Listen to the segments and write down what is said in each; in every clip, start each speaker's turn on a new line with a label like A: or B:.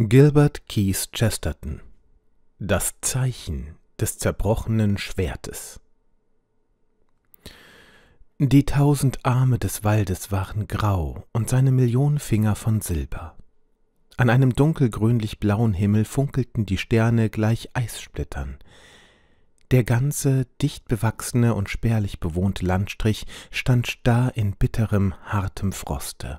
A: Gilbert Keith Chesterton Das Zeichen des zerbrochenen Schwertes Die tausend Arme des Waldes waren grau und seine Millionen Finger von Silber. An einem dunkelgrünlich blauen Himmel funkelten die Sterne gleich Eissplittern. Der ganze, dicht bewachsene und spärlich bewohnte Landstrich stand starr in bitterem, hartem Froste.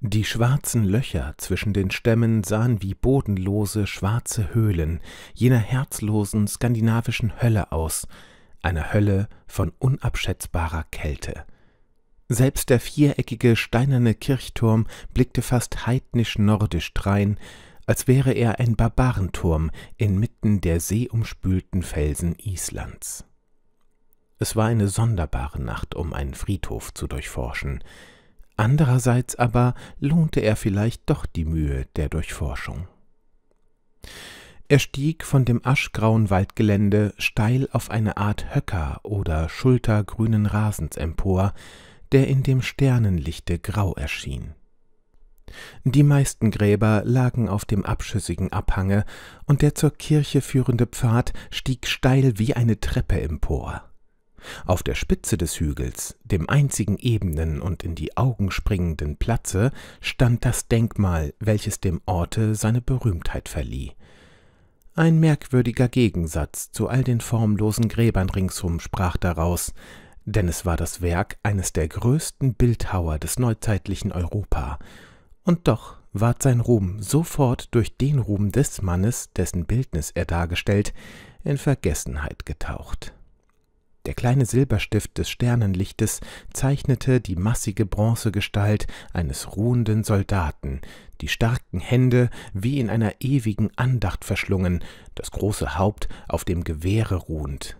A: Die schwarzen Löcher zwischen den Stämmen sahen wie bodenlose, schwarze Höhlen jener herzlosen skandinavischen Hölle aus, einer Hölle von unabschätzbarer Kälte. Selbst der viereckige steinerne Kirchturm blickte fast heidnisch nordisch drein, als wäre er ein Barbarenturm inmitten der seeumspülten Felsen Islands. Es war eine sonderbare Nacht, um einen Friedhof zu durchforschen. Andererseits aber lohnte er vielleicht doch die Mühe der Durchforschung. Er stieg von dem aschgrauen Waldgelände steil auf eine Art Höcker oder Schulter grünen Rasens empor, der in dem Sternenlichte grau erschien. Die meisten Gräber lagen auf dem abschüssigen Abhange, und der zur Kirche führende Pfad stieg steil wie eine Treppe empor. Auf der Spitze des Hügels, dem einzigen ebenen und in die Augen springenden Platze, stand das Denkmal, welches dem Orte seine Berühmtheit verlieh. Ein merkwürdiger Gegensatz zu all den formlosen Gräbern ringsum sprach daraus, denn es war das Werk eines der größten Bildhauer des neuzeitlichen Europa, und doch ward sein Ruhm sofort durch den Ruhm des Mannes, dessen Bildnis er dargestellt, in Vergessenheit getaucht. Der kleine Silberstift des Sternenlichtes zeichnete die massige Bronzegestalt eines ruhenden Soldaten, die starken Hände wie in einer ewigen Andacht verschlungen, das große Haupt auf dem Gewehre ruhend.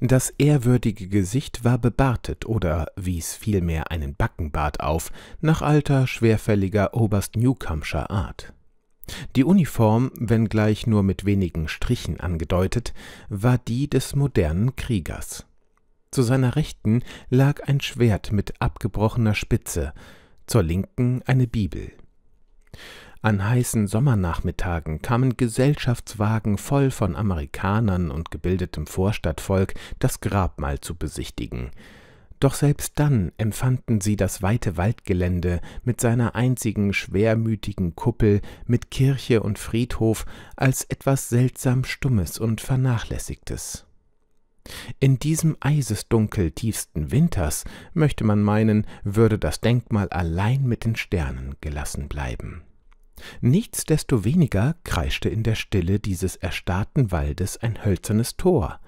A: Das ehrwürdige Gesicht war bebartet oder wies vielmehr einen Backenbart auf, nach alter, schwerfälliger Oberst Newcombscher Art. Die Uniform, wenngleich nur mit wenigen Strichen angedeutet, war die des modernen Kriegers. Zu seiner Rechten lag ein Schwert mit abgebrochener Spitze, zur Linken eine Bibel. An heißen Sommernachmittagen kamen Gesellschaftswagen voll von Amerikanern und gebildetem Vorstadtvolk, das Grabmal zu besichtigen – doch selbst dann empfanden sie das weite Waldgelände mit seiner einzigen schwermütigen Kuppel mit Kirche und Friedhof als etwas seltsam Stummes und Vernachlässigtes. In diesem eisesdunkel tiefsten Winters, möchte man meinen, würde das Denkmal allein mit den Sternen gelassen bleiben. Nichtsdestoweniger kreischte in der Stille dieses erstarrten Waldes ein hölzernes Tor,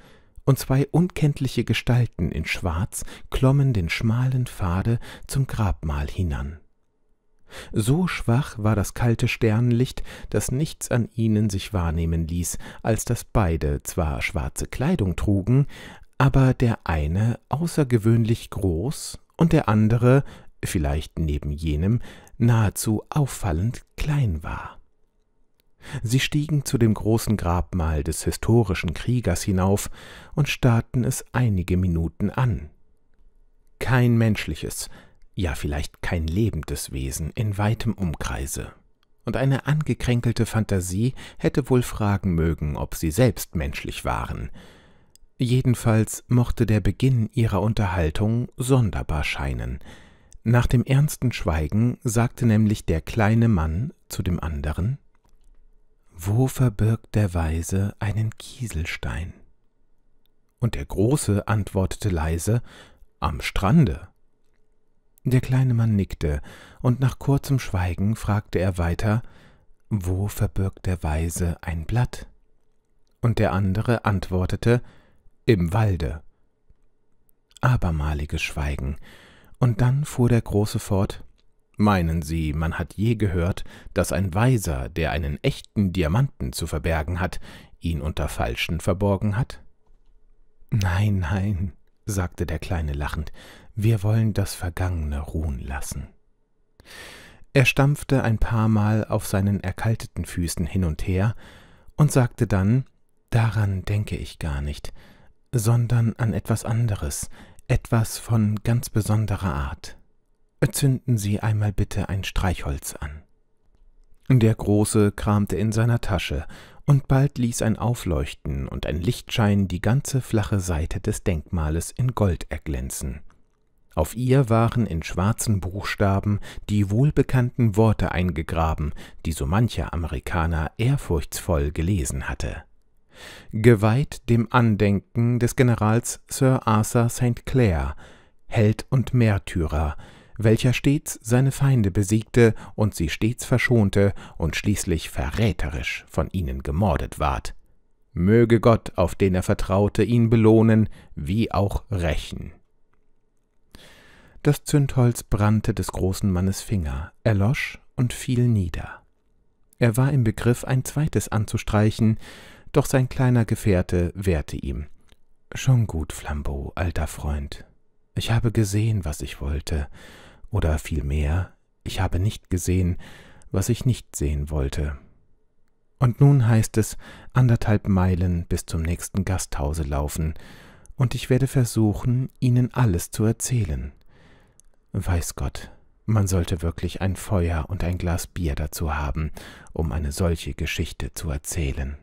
A: und zwei unkenntliche Gestalten in Schwarz klommen den schmalen Pfade zum Grabmal hinan. So schwach war das kalte Sternenlicht, dass nichts an ihnen sich wahrnehmen ließ, als dass beide zwar schwarze Kleidung trugen, aber der eine außergewöhnlich groß und der andere, vielleicht neben jenem, nahezu auffallend klein war. Sie stiegen zu dem großen Grabmal des historischen Kriegers hinauf und starrten es einige Minuten an. Kein menschliches, ja vielleicht kein lebendes Wesen in weitem Umkreise. Und eine angekränkelte Fantasie hätte wohl fragen mögen, ob sie selbst menschlich waren. Jedenfalls mochte der Beginn ihrer Unterhaltung sonderbar scheinen. Nach dem ernsten Schweigen sagte nämlich der kleine Mann zu dem anderen wo verbirgt der Weise einen Kieselstein? Und der Große antwortete leise, am Strande. Der kleine Mann nickte, und nach kurzem Schweigen fragte er weiter, wo verbirgt der Weise ein Blatt? Und der andere antwortete, im Walde. Abermaliges Schweigen, und dann fuhr der Große fort, Meinen Sie, man hat je gehört, dass ein Weiser, der einen echten Diamanten zu verbergen hat, ihn unter falschen verborgen hat? Nein, nein, sagte der Kleine lachend, wir wollen das Vergangene ruhen lassen. Er stampfte ein paar Mal auf seinen erkalteten Füßen hin und her und sagte dann, daran denke ich gar nicht, sondern an etwas anderes, etwas von ganz besonderer Art. Zünden Sie einmal bitte ein Streichholz an. Der Große kramte in seiner Tasche, und bald ließ ein Aufleuchten und ein Lichtschein die ganze flache Seite des Denkmales in Gold erglänzen. Auf ihr waren in schwarzen Buchstaben die wohlbekannten Worte eingegraben, die so mancher Amerikaner ehrfurchtsvoll gelesen hatte. Geweiht dem Andenken des Generals Sir Arthur St. Clair, Held und Märtyrer, welcher stets seine Feinde besiegte und sie stets verschonte und schließlich verräterisch von ihnen gemordet ward. Möge Gott, auf den er vertraute, ihn belohnen, wie auch rächen. Das Zündholz brannte des großen Mannes Finger, erlosch und fiel nieder. Er war im Begriff, ein zweites anzustreichen, doch sein kleiner Gefährte wehrte ihm. Schon gut, Flambeau, alter Freund. Ich habe gesehen, was ich wollte, oder vielmehr, ich habe nicht gesehen, was ich nicht sehen wollte. Und nun heißt es anderthalb Meilen bis zum nächsten Gasthause laufen, und ich werde versuchen, Ihnen alles zu erzählen. Weiß Gott, man sollte wirklich ein Feuer und ein Glas Bier dazu haben, um eine solche Geschichte zu erzählen.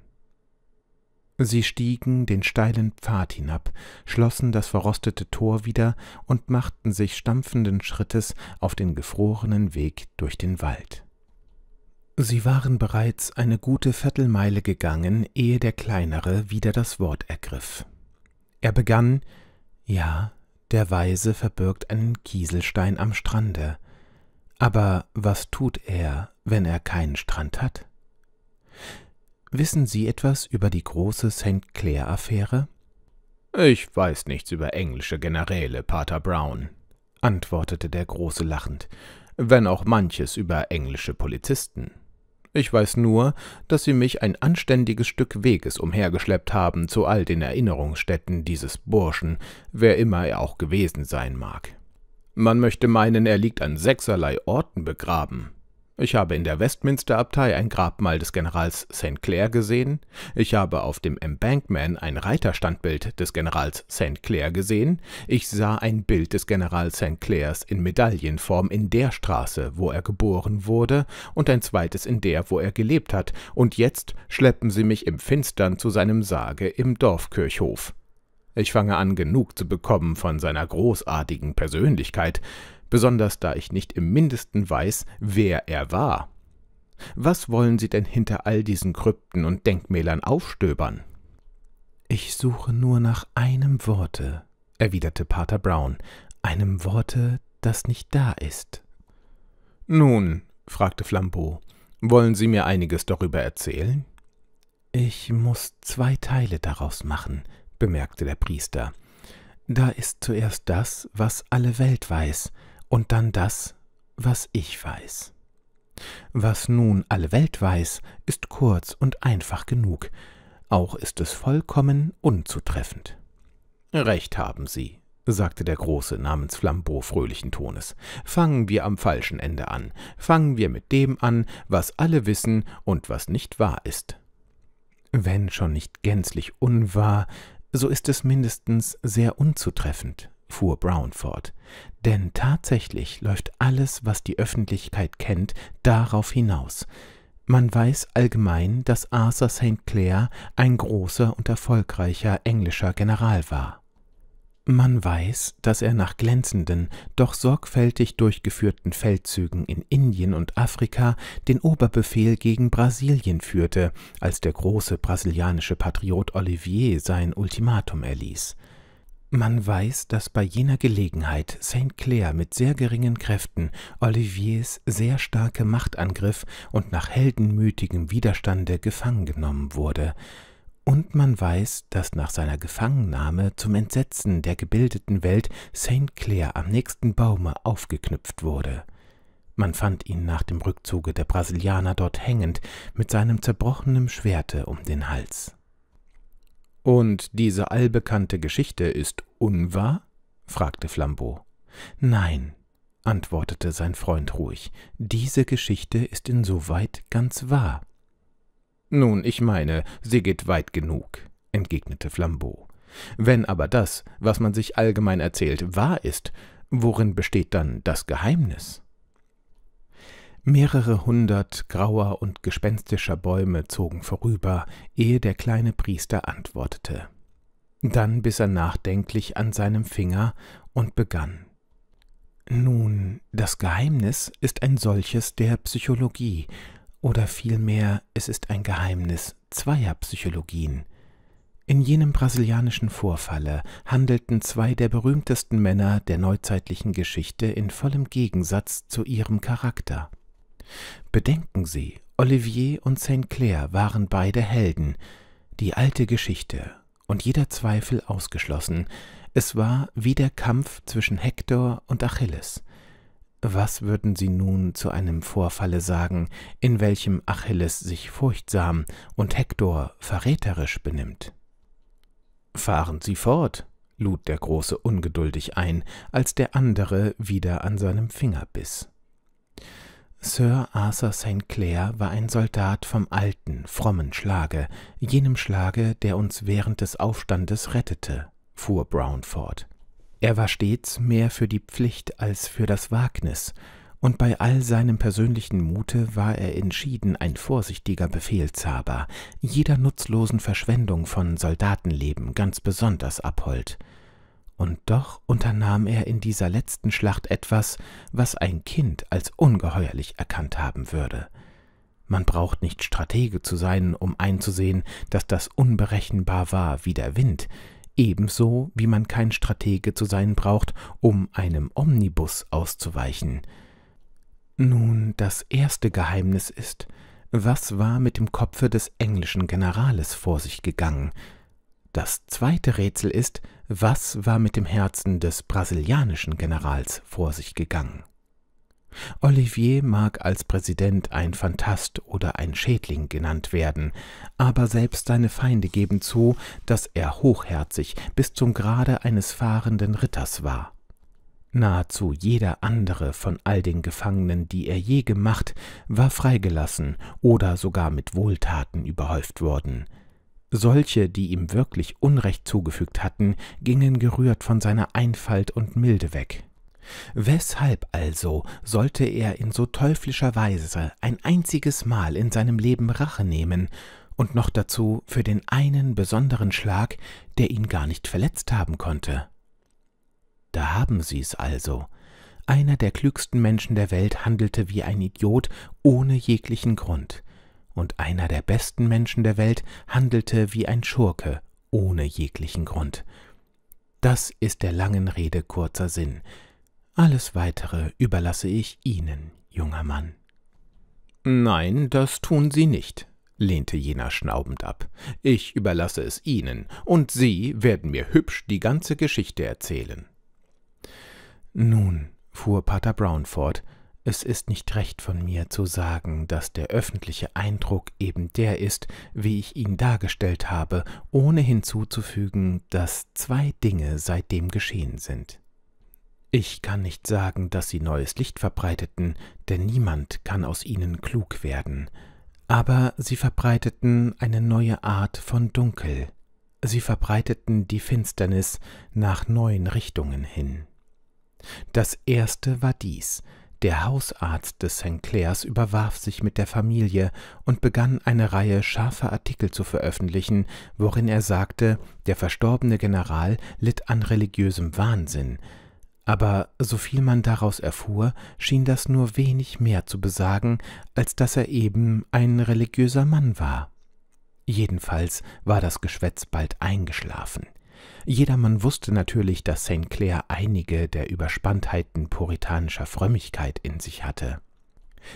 A: Sie stiegen den steilen Pfad hinab, schlossen das verrostete Tor wieder und machten sich stampfenden Schrittes auf den gefrorenen Weg durch den Wald. Sie waren bereits eine gute Viertelmeile gegangen, ehe der Kleinere wieder das Wort ergriff. Er begann Ja, der Weise verbirgt einen Kieselstein am Strande. Aber was tut er, wenn er keinen Strand hat? Wissen Sie etwas über die große St. Clair-Affäre? Ich weiß nichts über englische Generäle, Pater Brown, antwortete der Große lachend, wenn auch manches über englische Polizisten. Ich weiß nur, dass sie mich ein anständiges Stück Weges umhergeschleppt haben zu all den Erinnerungsstätten dieses Burschen, wer immer er auch gewesen sein mag. Man möchte meinen, er liegt an sechserlei Orten begraben. Ich habe in der Westminster-Abtei ein Grabmal des Generals St. Clair gesehen. Ich habe auf dem Embankment ein Reiterstandbild des Generals St. Clair gesehen. Ich sah ein Bild des Generals St. Clairs in Medaillenform in der Straße, wo er geboren wurde, und ein zweites in der, wo er gelebt hat. Und jetzt schleppen sie mich im Finstern zu seinem Sarge im Dorfkirchhof. Ich fange an, genug zu bekommen von seiner großartigen Persönlichkeit besonders da ich nicht im mindesten weiß, wer er war. Was wollen Sie denn hinter all diesen Krypten und Denkmälern aufstöbern? Ich suche nur nach einem Worte, erwiderte Pater Brown, einem Worte, das nicht da ist. Nun, fragte Flambeau, wollen Sie mir einiges darüber erzählen? Ich muß zwei Teile daraus machen, bemerkte der Priester. Da ist zuerst das, was alle Welt weiß, und dann das, was ich weiß. Was nun alle Welt weiß, ist kurz und einfach genug, auch ist es vollkommen unzutreffend. Recht haben Sie, sagte der Große namens Flambeau fröhlichen Tones. Fangen wir am falschen Ende an. Fangen wir mit dem an, was alle wissen und was nicht wahr ist. Wenn schon nicht gänzlich unwahr, so ist es mindestens sehr unzutreffend, fuhr Brown fort, denn tatsächlich läuft alles, was die Öffentlichkeit kennt, darauf hinaus. Man weiß allgemein, dass Arthur St. Clair ein großer und erfolgreicher englischer General war. Man weiß, dass er nach glänzenden, doch sorgfältig durchgeführten Feldzügen in Indien und Afrika den Oberbefehl gegen Brasilien führte, als der große brasilianische Patriot Olivier sein Ultimatum erließ. Man weiß, dass bei jener Gelegenheit St. Clair mit sehr geringen Kräften Oliviers sehr starke Macht angriff und nach heldenmütigem Widerstande gefangen genommen wurde, und man weiß, dass nach seiner Gefangennahme zum Entsetzen der gebildeten Welt St. Clair am nächsten Baume aufgeknüpft wurde. Man fand ihn nach dem Rückzuge der Brasilianer dort hängend mit seinem zerbrochenen Schwerte um den Hals. Und diese allbekannte Geschichte ist unwahr? fragte Flambeau. Nein, antwortete sein Freund ruhig, diese Geschichte ist insoweit ganz wahr. Nun, ich meine, sie geht weit genug, entgegnete Flambeau. Wenn aber das, was man sich allgemein erzählt, wahr ist, worin besteht dann das Geheimnis? Mehrere hundert grauer und gespenstischer Bäume zogen vorüber, ehe der kleine Priester antwortete. Dann biss er nachdenklich an seinem Finger und begann. Nun, das Geheimnis ist ein solches der Psychologie, oder vielmehr es ist ein Geheimnis zweier Psychologien. In jenem brasilianischen Vorfalle handelten zwei der berühmtesten Männer der neuzeitlichen Geschichte in vollem Gegensatz zu ihrem Charakter. Bedenken Sie, Olivier und St. Clair waren beide Helden, die alte Geschichte und jeder Zweifel ausgeschlossen. Es war wie der Kampf zwischen Hektor und Achilles. Was würden Sie nun zu einem Vorfalle sagen, in welchem Achilles sich furchtsam und Hektor verräterisch benimmt? Fahren Sie fort, lud der Große ungeduldig ein, als der andere wieder an seinem Finger biss. Sir Arthur St. Clair war ein Soldat vom alten, frommen Schlage, jenem Schlage, der uns während des Aufstandes rettete, fuhr Brown fort. Er war stets mehr für die Pflicht als für das Wagnis, und bei all seinem persönlichen Mute war er entschieden ein vorsichtiger Befehlshaber, jeder nutzlosen Verschwendung von Soldatenleben ganz besonders abhold. Und doch unternahm er in dieser letzten Schlacht etwas, was ein Kind als ungeheuerlich erkannt haben würde. Man braucht nicht Stratege zu sein, um einzusehen, dass das unberechenbar war wie der Wind, ebenso wie man kein Stratege zu sein braucht, um einem Omnibus auszuweichen. Nun, das erste Geheimnis ist, was war mit dem Kopfe des englischen Generales vor sich gegangen? Das zweite Rätsel ist, was war mit dem Herzen des brasilianischen Generals vor sich gegangen? Olivier mag als Präsident ein Phantast oder ein Schädling genannt werden, aber selbst seine Feinde geben zu, dass er hochherzig bis zum Grade eines fahrenden Ritters war. Nahezu jeder andere von all den Gefangenen, die er je gemacht, war freigelassen oder sogar mit Wohltaten überhäuft worden. Solche, die ihm wirklich Unrecht zugefügt hatten, gingen gerührt von seiner Einfalt und Milde weg. Weshalb also sollte er in so teuflischer Weise ein einziges Mal in seinem Leben Rache nehmen, und noch dazu für den einen besonderen Schlag, der ihn gar nicht verletzt haben konnte? Da haben sie's also. Einer der klügsten Menschen der Welt handelte wie ein Idiot ohne jeglichen Grund und einer der besten Menschen der Welt handelte wie ein Schurke, ohne jeglichen Grund. Das ist der langen Rede kurzer Sinn. Alles Weitere überlasse ich Ihnen, junger Mann. Nein, das tun Sie nicht, lehnte jener schnaubend ab. Ich überlasse es Ihnen, und Sie werden mir hübsch die ganze Geschichte erzählen. Nun, fuhr Pater Brown fort, es ist nicht recht von mir zu sagen, dass der öffentliche Eindruck eben der ist, wie ich ihn dargestellt habe, ohne hinzuzufügen, dass zwei Dinge seitdem geschehen sind. Ich kann nicht sagen, dass sie neues Licht verbreiteten, denn niemand kann aus ihnen klug werden, aber sie verbreiteten eine neue Art von Dunkel, sie verbreiteten die Finsternis nach neuen Richtungen hin. Das erste war dies, der Hausarzt des St. Clairs überwarf sich mit der Familie und begann eine Reihe scharfer Artikel zu veröffentlichen, worin er sagte, der verstorbene General litt an religiösem Wahnsinn. Aber soviel man daraus erfuhr, schien das nur wenig mehr zu besagen, als dass er eben ein religiöser Mann war. Jedenfalls war das Geschwätz bald eingeschlafen. Jedermann wusste natürlich, dass St. Clair einige der Überspanntheiten puritanischer Frömmigkeit in sich hatte.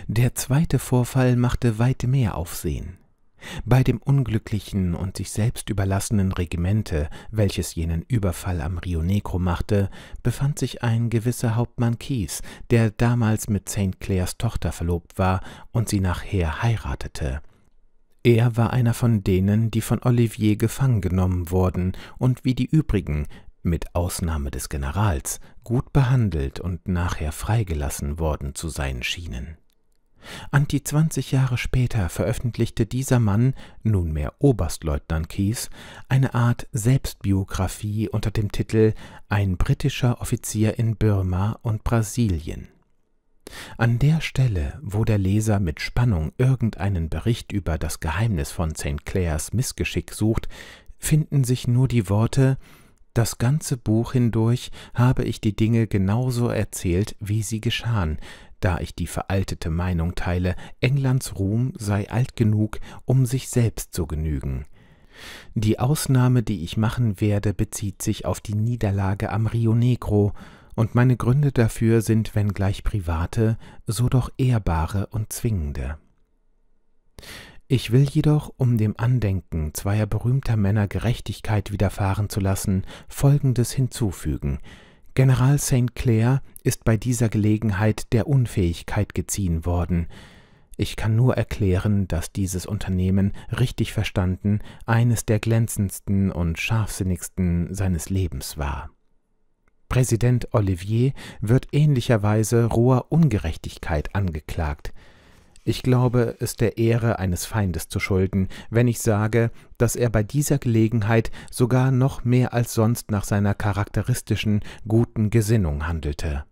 A: Der zweite Vorfall machte weit mehr Aufsehen. Bei dem unglücklichen und sich selbst überlassenen Regimente, welches jenen Überfall am Rio Negro machte, befand sich ein gewisser Hauptmann Kies, der damals mit St. Clairs Tochter verlobt war und sie nachher heiratete. Er war einer von denen, die von Olivier gefangen genommen wurden und wie die übrigen, mit Ausnahme des Generals, gut behandelt und nachher freigelassen worden zu sein schienen. An die zwanzig Jahre später veröffentlichte dieser Mann, nunmehr Oberstleutnant Kies, eine Art Selbstbiografie unter dem Titel Ein britischer Offizier in Birma und Brasilien. An der Stelle, wo der Leser mit Spannung irgendeinen Bericht über das Geheimnis von St. Clairs Missgeschick sucht, finden sich nur die Worte Das ganze Buch hindurch habe ich die Dinge genauso erzählt, wie sie geschahen, da ich die veraltete Meinung teile, Englands Ruhm sei alt genug, um sich selbst zu genügen. Die Ausnahme, die ich machen werde, bezieht sich auf die Niederlage am Rio Negro, und meine Gründe dafür sind, wenngleich private, so doch ehrbare und zwingende. Ich will jedoch, um dem Andenken zweier berühmter Männer Gerechtigkeit widerfahren zu lassen, Folgendes hinzufügen. General St. Clair ist bei dieser Gelegenheit der Unfähigkeit geziehen worden. Ich kann nur erklären, dass dieses Unternehmen, richtig verstanden, eines der glänzendsten und scharfsinnigsten seines Lebens war. Präsident Olivier wird ähnlicherweise roher Ungerechtigkeit angeklagt. Ich glaube, es der Ehre eines Feindes zu schulden, wenn ich sage, dass er bei dieser Gelegenheit sogar noch mehr als sonst nach seiner charakteristischen guten Gesinnung handelte.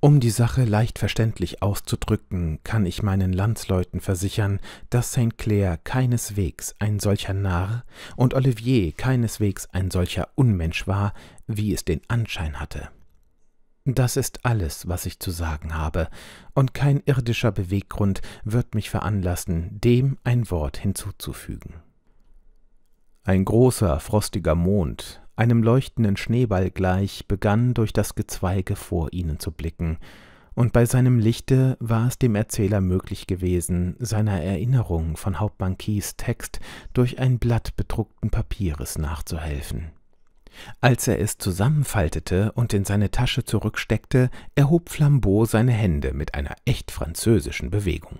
A: Um die Sache leicht verständlich auszudrücken, kann ich meinen Landsleuten versichern, dass St. Clair keineswegs ein solcher Narr und Olivier keineswegs ein solcher Unmensch war, wie es den Anschein hatte. Das ist alles, was ich zu sagen habe, und kein irdischer Beweggrund wird mich veranlassen, dem ein Wort hinzuzufügen. Ein großer, frostiger Mond, einem leuchtenden Schneeball gleich, begann durch das Gezweige vor ihnen zu blicken, und bei seinem Lichte war es dem Erzähler möglich gewesen, seiner Erinnerung von Hauptmann Keys Text durch ein Blatt bedruckten Papieres nachzuhelfen. Als er es zusammenfaltete und in seine Tasche zurücksteckte, erhob Flambeau seine Hände mit einer echt französischen Bewegung.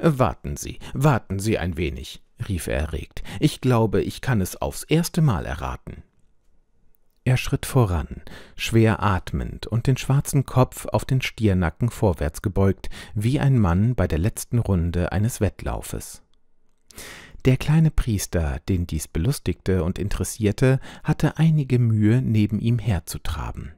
A: »Warten Sie, warten Sie ein wenig«, rief er erregt. »Ich glaube, ich kann es aufs erste Mal erraten.« Er schritt voran, schwer atmend und den schwarzen Kopf auf den Stiernacken vorwärts gebeugt, wie ein Mann bei der letzten Runde eines Wettlaufes. Der kleine Priester, den dies belustigte und interessierte, hatte einige Mühe, neben ihm herzutraben.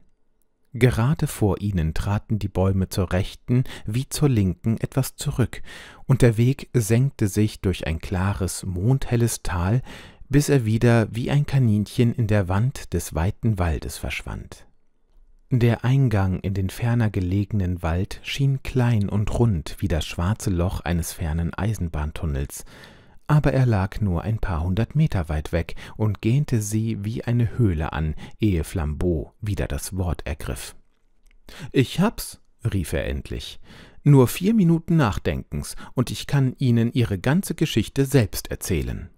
A: Gerade vor ihnen traten die Bäume zur rechten wie zur linken etwas zurück, und der Weg senkte sich durch ein klares, mondhelles Tal, bis er wieder wie ein Kaninchen in der Wand des weiten Waldes verschwand. Der Eingang in den ferner gelegenen Wald schien klein und rund wie das schwarze Loch eines fernen Eisenbahntunnels, aber er lag nur ein paar hundert Meter weit weg und gähnte sie wie eine Höhle an, ehe Flambeau wieder das Wort ergriff. Ich hab's, rief er endlich. Nur vier Minuten Nachdenkens, und ich kann Ihnen Ihre ganze Geschichte selbst erzählen.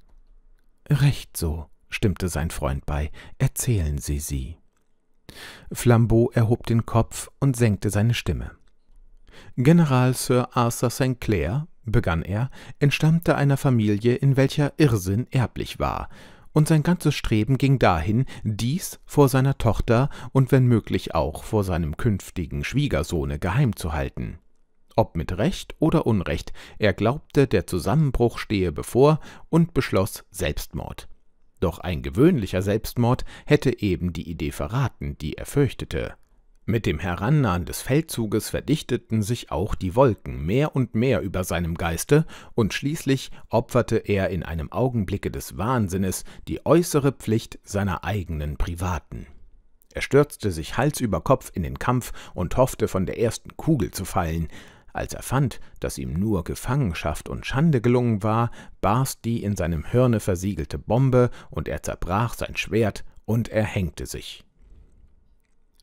A: Recht so, stimmte sein Freund bei, erzählen Sie sie. Flambeau erhob den Kopf und senkte seine Stimme. General Sir Arthur St. Clair begann er, entstammte einer Familie, in welcher Irrsinn erblich war, und sein ganzes Streben ging dahin, dies vor seiner Tochter und wenn möglich auch vor seinem künftigen Schwiegersohne geheim zu halten. Ob mit Recht oder Unrecht, er glaubte, der Zusammenbruch stehe bevor und beschloss Selbstmord. Doch ein gewöhnlicher Selbstmord hätte eben die Idee verraten, die er fürchtete. Mit dem Herannahen des Feldzuges verdichteten sich auch die Wolken mehr und mehr über seinem Geiste, und schließlich opferte er in einem Augenblicke des Wahnsinnes die äußere Pflicht seiner eigenen privaten. Er stürzte sich Hals über Kopf in den Kampf und hoffte, von der ersten Kugel zu fallen. Als er fand, dass ihm nur Gefangenschaft und Schande gelungen war, barst die in seinem Hirne versiegelte Bombe, und er zerbrach sein Schwert und er hängte sich.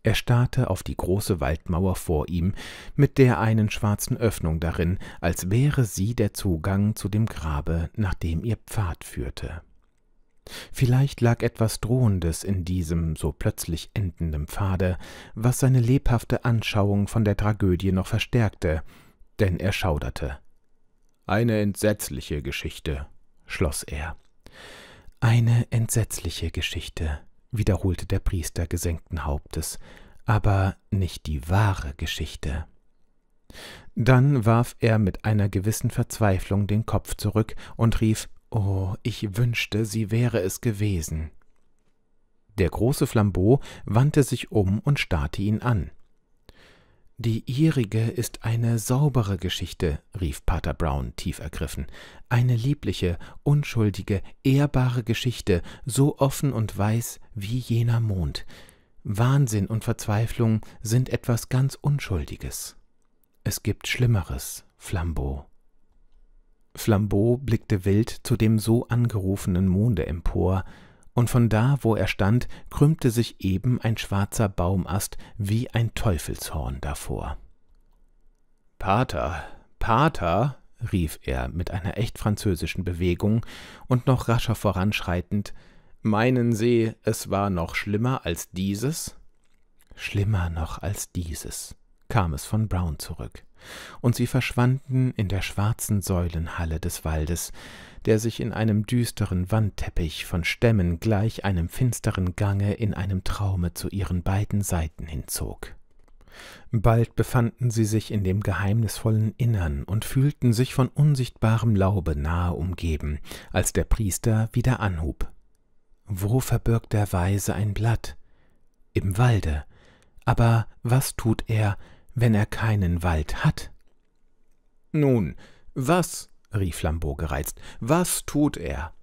A: Er starrte auf die große Waldmauer vor ihm, mit der einen schwarzen Öffnung darin, als wäre sie der Zugang zu dem Grabe, nach dem ihr Pfad führte. Vielleicht lag etwas Drohendes in diesem so plötzlich endenden Pfade, was seine lebhafte Anschauung von der Tragödie noch verstärkte, denn er schauderte. Eine entsetzliche Geschichte, schloss er. Eine entsetzliche Geschichte, wiederholte der Priester gesenkten Hauptes, aber nicht die wahre Geschichte. Dann warf er mit einer gewissen Verzweiflung den Kopf zurück und rief Oh, ich wünschte, sie wäre es gewesen. Der große Flambeau wandte sich um und starrte ihn an. Die ihrige ist eine saubere Geschichte, rief Pater Brown tief ergriffen, eine liebliche, unschuldige, ehrbare Geschichte, so offen und weiß, wie jener Mond. Wahnsinn und Verzweiflung sind etwas ganz Unschuldiges. Es gibt Schlimmeres, Flambeau. Flambeau blickte wild zu dem so angerufenen Monde empor, und von da, wo er stand, krümmte sich eben ein schwarzer Baumast wie ein Teufelshorn davor. Pater, Pater, rief er mit einer echt französischen Bewegung und noch rascher voranschreitend, meinen Sie, es war noch schlimmer als dieses? Schlimmer noch als dieses, kam es von Brown zurück, und sie verschwanden in der schwarzen Säulenhalle des Waldes, der sich in einem düsteren Wandteppich von Stämmen gleich einem finsteren Gange in einem Traume zu ihren beiden Seiten hinzog. Bald befanden sie sich in dem geheimnisvollen Innern und fühlten sich von unsichtbarem Laube nahe umgeben, als der Priester wieder anhub. Wo verbirgt der Weise ein Blatt? Im Walde. Aber was tut er, wenn er keinen Wald hat? Nun, was, rief Lambeau gereizt, was tut er?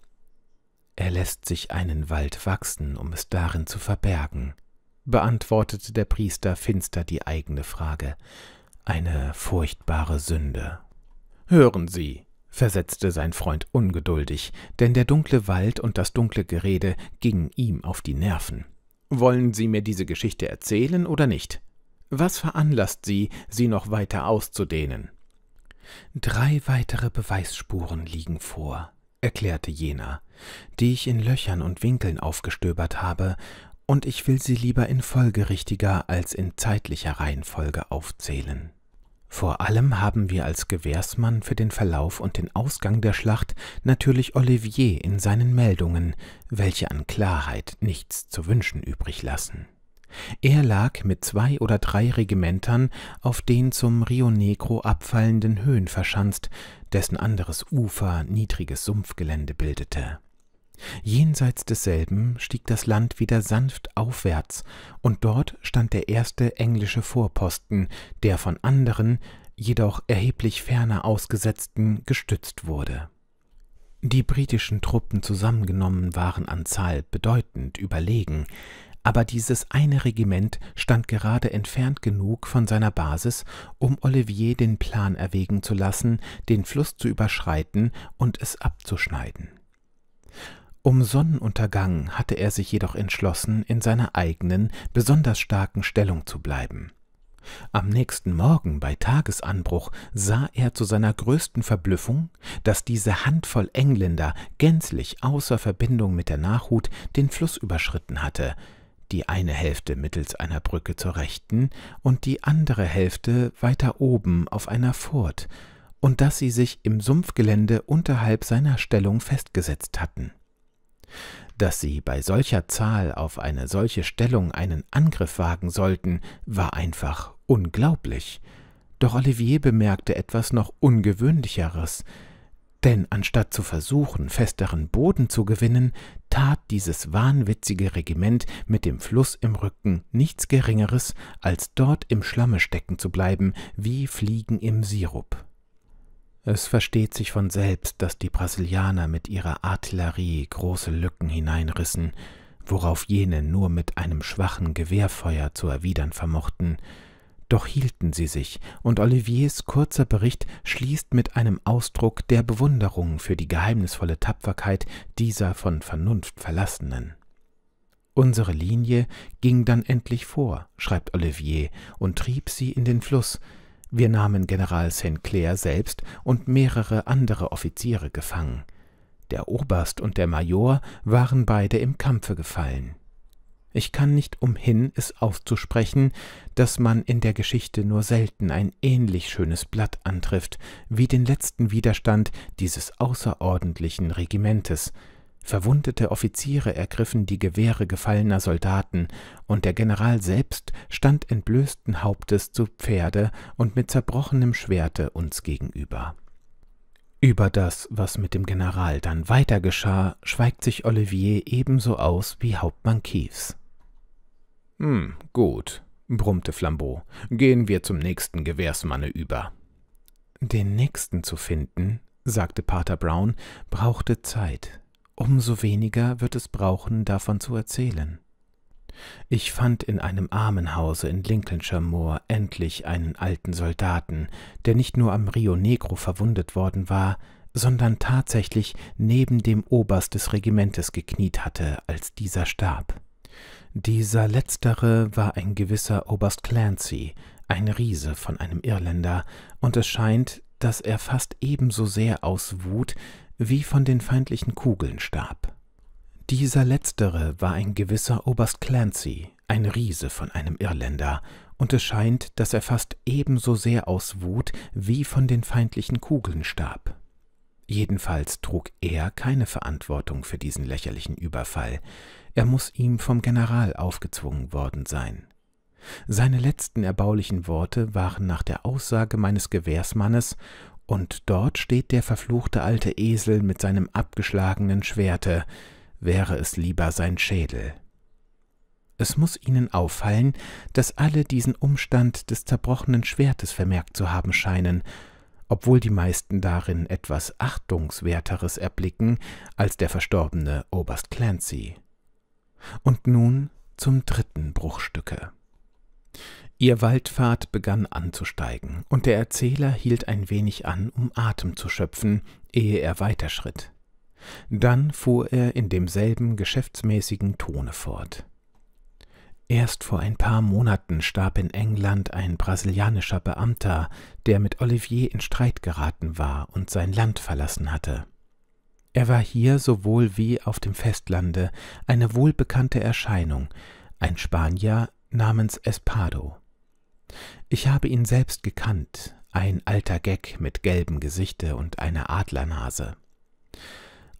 A: Er lässt sich einen Wald wachsen, um es darin zu verbergen, beantwortete der Priester finster die eigene Frage. Eine furchtbare Sünde. Hören Sie, versetzte sein Freund ungeduldig, denn der dunkle Wald und das dunkle Gerede gingen ihm auf die Nerven. Wollen Sie mir diese Geschichte erzählen oder nicht? Was veranlasst Sie, sie noch weiter auszudehnen? Drei weitere Beweisspuren liegen vor, erklärte jener, die ich in Löchern und Winkeln aufgestöbert habe, und ich will sie lieber in folgerichtiger als in zeitlicher Reihenfolge aufzählen. Vor allem haben wir als Gewährsmann für den Verlauf und den Ausgang der Schlacht natürlich Olivier in seinen Meldungen, welche an Klarheit nichts zu wünschen übrig lassen. Er lag mit zwei oder drei Regimentern auf den zum Rio Negro abfallenden Höhen verschanzt, dessen anderes Ufer niedriges Sumpfgelände bildete. Jenseits desselben stieg das Land wieder sanft aufwärts, und dort stand der erste englische Vorposten, der von anderen, jedoch erheblich ferner ausgesetzten, gestützt wurde. Die britischen Truppen zusammengenommen waren an Zahl bedeutend überlegen, aber dieses eine Regiment stand gerade entfernt genug von seiner Basis, um Olivier den Plan erwägen zu lassen, den Fluss zu überschreiten und es abzuschneiden. Um Sonnenuntergang hatte er sich jedoch entschlossen, in seiner eigenen, besonders starken Stellung zu bleiben. Am nächsten Morgen bei Tagesanbruch sah er zu seiner größten Verblüffung, dass diese Handvoll Engländer gänzlich außer Verbindung mit der Nachhut den Fluss überschritten hatte, die eine Hälfte mittels einer Brücke zur rechten und die andere Hälfte weiter oben auf einer Furt, und dass sie sich im Sumpfgelände unterhalb seiner Stellung festgesetzt hatten. Dass sie bei solcher Zahl auf eine solche Stellung einen Angriff wagen sollten, war einfach unglaublich. Doch Olivier bemerkte etwas noch Ungewöhnlicheres, denn anstatt zu versuchen, festeren Boden zu gewinnen, tat dieses wahnwitzige Regiment mit dem Fluss im Rücken nichts Geringeres, als dort im Schlamme stecken zu bleiben, wie Fliegen im Sirup. Es versteht sich von selbst, dass die Brasilianer mit ihrer Artillerie große Lücken hineinrissen, worauf jene nur mit einem schwachen Gewehrfeuer zu erwidern vermochten. Doch hielten sie sich, und Oliviers kurzer Bericht schließt mit einem Ausdruck der Bewunderung für die geheimnisvolle Tapferkeit dieser von Vernunft verlassenen. Unsere Linie ging dann endlich vor, schreibt Olivier, und trieb sie in den Fluss, wir nahmen General St. Clair selbst und mehrere andere Offiziere gefangen. Der Oberst und der Major waren beide im Kampfe gefallen. Ich kann nicht umhin, es auszusprechen, dass man in der Geschichte nur selten ein ähnlich schönes Blatt antrifft wie den letzten Widerstand dieses außerordentlichen Regimentes, Verwundete Offiziere ergriffen die Gewehre gefallener Soldaten, und der General selbst stand entblößten Hauptes zu Pferde und mit zerbrochenem Schwerte uns gegenüber. Über das, was mit dem General dann weiter geschah, schweigt sich Olivier ebenso aus wie Hauptmann Kiefs. Hm, gut, brummte Flambeau. Gehen wir zum nächsten Gewehrsmanne über. Den nächsten zu finden, sagte Pater Brown, brauchte Zeit umso weniger wird es brauchen, davon zu erzählen. Ich fand in einem Armenhause in Lincolnshire Moor endlich einen alten Soldaten, der nicht nur am Rio Negro verwundet worden war, sondern tatsächlich neben dem Oberst des Regimentes gekniet hatte, als dieser starb. Dieser letztere war ein gewisser Oberst Clancy, ein Riese von einem Irländer, und es scheint, dass er fast ebenso sehr aus Wut wie von den feindlichen Kugeln starb. Dieser letztere war ein gewisser Oberst Clancy, ein Riese von einem Irländer, und es scheint, dass er fast ebenso sehr aus Wut wie von den feindlichen Kugeln starb. Jedenfalls trug er keine Verantwortung für diesen lächerlichen Überfall, er muß ihm vom General aufgezwungen worden sein. Seine letzten erbaulichen Worte waren nach der Aussage meines Gewährsmannes und dort steht der verfluchte alte Esel mit seinem abgeschlagenen Schwerte, wäre es lieber sein Schädel. Es muß Ihnen auffallen, daß alle diesen Umstand des zerbrochenen Schwertes vermerkt zu haben scheinen, obwohl die meisten darin etwas Achtungswerteres erblicken als der verstorbene Oberst Clancy. Und nun zum dritten Bruchstücke. Ihr Waldpfad begann anzusteigen, und der Erzähler hielt ein wenig an, um Atem zu schöpfen, ehe er weiterschritt. Dann fuhr er in demselben geschäftsmäßigen Tone fort. Erst vor ein paar Monaten starb in England ein brasilianischer Beamter, der mit Olivier in Streit geraten war und sein Land verlassen hatte. Er war hier sowohl wie auf dem Festlande eine wohlbekannte Erscheinung, ein Spanier namens Espado. Ich habe ihn selbst gekannt, ein alter Geck mit gelbem Gesichte und einer Adlernase.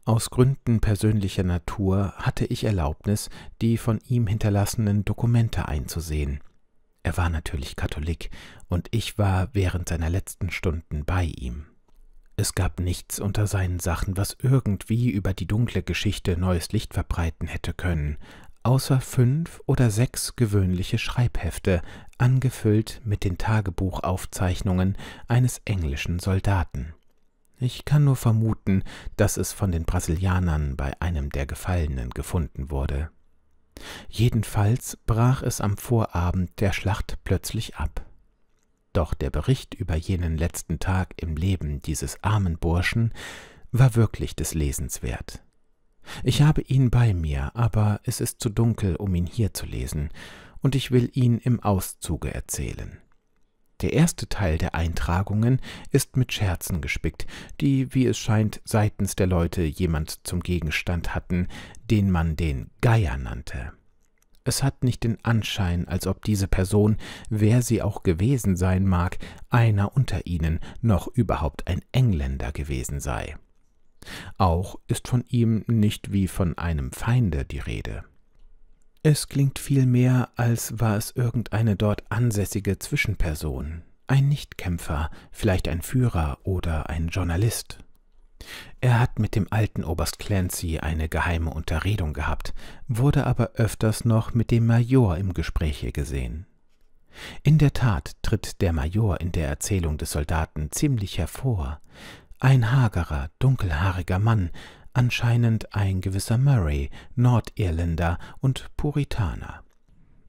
A: Aus Gründen persönlicher Natur hatte ich Erlaubnis, die von ihm hinterlassenen Dokumente einzusehen. Er war natürlich Katholik, und ich war während seiner letzten Stunden bei ihm. Es gab nichts unter seinen Sachen, was irgendwie über die dunkle Geschichte neues Licht verbreiten hätte können, außer fünf oder sechs gewöhnliche Schreibhefte, angefüllt mit den Tagebuchaufzeichnungen eines englischen Soldaten. Ich kann nur vermuten, dass es von den Brasilianern bei einem der Gefallenen gefunden wurde. Jedenfalls brach es am Vorabend der Schlacht plötzlich ab. Doch der Bericht über jenen letzten Tag im Leben dieses armen Burschen war wirklich des Lesens wert. Ich habe ihn bei mir, aber es ist zu dunkel, um ihn hier zu lesen, und ich will ihn im Auszuge erzählen. Der erste Teil der Eintragungen ist mit Scherzen gespickt, die, wie es scheint, seitens der Leute jemand zum Gegenstand hatten, den man den Geier nannte. Es hat nicht den Anschein, als ob diese Person, wer sie auch gewesen sein mag, einer unter ihnen, noch überhaupt ein Engländer gewesen sei. Auch ist von ihm nicht wie von einem Feinde die Rede. Es klingt vielmehr, als war es irgendeine dort ansässige Zwischenperson, ein Nichtkämpfer, vielleicht ein Führer oder ein Journalist. Er hat mit dem alten Oberst Clancy eine geheime Unterredung gehabt, wurde aber öfters noch mit dem Major im Gespräche gesehen. In der Tat tritt der Major in der Erzählung des Soldaten ziemlich hervor, ein hagerer, dunkelhaariger Mann, anscheinend ein gewisser Murray, Nordirländer und Puritaner.